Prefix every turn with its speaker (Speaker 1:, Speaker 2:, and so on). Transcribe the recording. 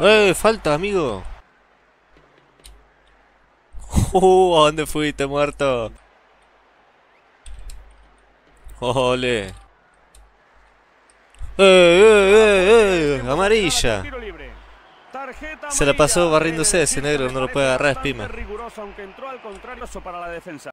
Speaker 1: ¡Eh!
Speaker 2: Falta, amigo. Uh, ¿A dónde fuiste, muerto? ¡Ole! ¡Eh, eh, eh,
Speaker 3: eh! amarilla
Speaker 4: Se la pasó barriéndose ese negro, no lo puede agarrar,
Speaker 5: es